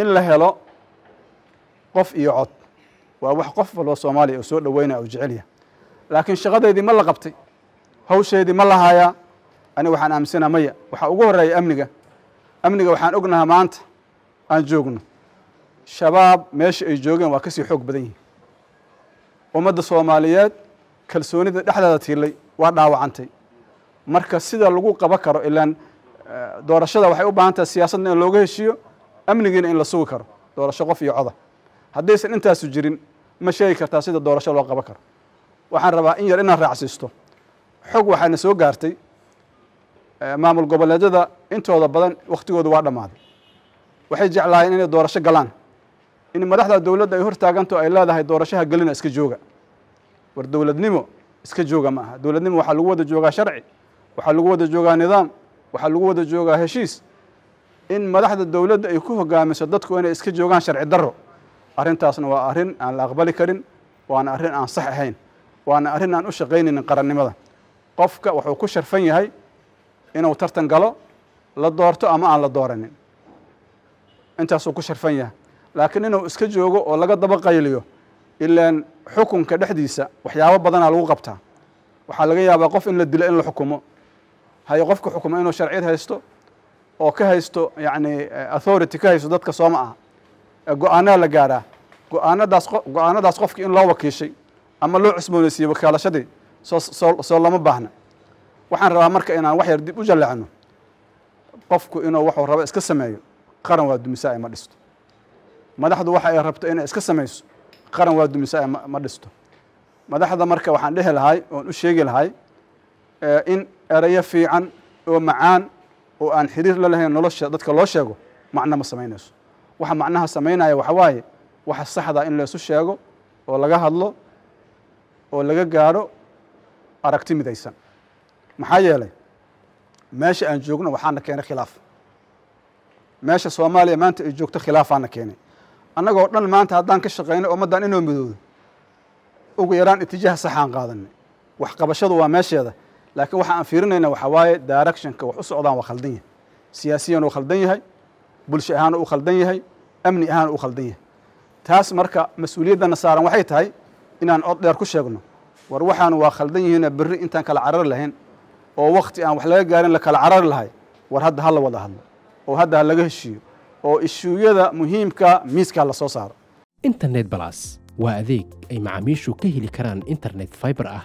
in la helo qof iyo cod waa wax qof walba soomaaliya oo soo dhaweynaya oo jecelya laakiin shaqadeedii ma la qabtay hawsheedii ma lahaayaa haayaa ani waxaan aaminsana maya waxaa ugu horreeya amniga amniga waxaan ognahaa maanta aan joogno shabaab meesha ay joogeen waa ka sii xoog badan yihin ummadda soomaaliyeed kalsoonida dhexdeeda tiilay waa dhaawacantay marka sida lagu qaba karo ilaan eh, doorashada waxay u baahan tahay siyaasadna in looga heshiiyo amnigiina in la sugi karo doorasho qof iyo coda haddaysan intaasu jirin ma sheegi kartaa sida doorasho loo qaban karo waxaan rabaa in yar inaan raacsiisto xog waxaana soo gaartay eh, maamul goboleedyada intooda badan wakhtigooda waa dhammaaday waxay jeclaayeen inay doorasho galaan in madaxda dowladda ay hor ay leedahay doorashaha gelina iska jooga war dowladnimo iska jooga ma aha dowladnimo waxaa lagu wada joogaa sharci waxaa lagu wada joogaa nidaam waxaa lagu wada joogaa heshiis in madaxda dowladda ay ku hogaamiso dadku inay iska joogaan sharci daro arrintaasna waa arrin aan la aqbali karin waana arrin aan sax ahayn waana arrin aan u shaqaynaynin qarannimada qofka wuxuu ku sharfan yahay inuu tartan galo la doorto ama aan la dooranin intaasuu ku sharfan yahay laakiin inuu iska joogo oo laga daba qayliyo ilaan xukunka dhexdiisa waxyaabo badanaa lagu qabtaa waxaa laga yaabaa qof in la dilo in la xukumo hayo qofka xukumo inuu sharciyad haysto oo ka haysto yani eh, authority ka haysto dadka sooma ma aha eh, go-aanaha la gaaraa go-aanadaas go-aanadaas qofkii in loo wakiishay ama loo cusboonaysiiyo wakaalashadii soo soo lama baahna waxaan rabaa marka inaan wax yar dib u jallaacno qofku inuu waxuu rabo iska sameeyo qaran waa dumisaa e ma dhisto madaxdu waxa ay rabto inay iska samayso qaran waa dumisaa e ma dhisto madaxda marka waxaan dhehi lahay oon u sheegi lahay eh, in erayo fiican oo macaan oo aan xiriir la lahayn nolosha dadka loo sheego macno ma samaynayso waxa macnaha samaynaya waxa waaye waxa saxda in laysu sheego oo laga hadlo oo laga gaadho aragti midaysan maxaa yeelay meesha aan joogno waxaana keenay khilaaf meesha soomaaliya maanta ay joogto khilaafaana keenay annagoo dhan maanta haddaan ka shaqaynay ummaddan inoo midoodo ugu yaraan itijaah saxaan qaadanay waxqabashadu waa meesheeda laakiin waxa aan fiirinayna waxaa waaye directionka wax u socdaan waa khaldan yahay siyaasiyan uu khaldan yahay bulsho ahaan uu khaldan yahay amni ahaan uu khaldan yahay taas marka mas uuliyaddana saaran waxay tahay inaan od dheer ku sheegno war waxaan waa khaldan yihiina berri intaan kala carari lahayn oo wakhti aan wax laga gaarin la kala carari lahay war hadda ha la wada hadlo oo hadda ha laga heshiiyo oo ishuuyada muhiimka miiskaa la soo saaro internet balas waa adeeg ay macaamiishu ka heli karaan internet fiber ah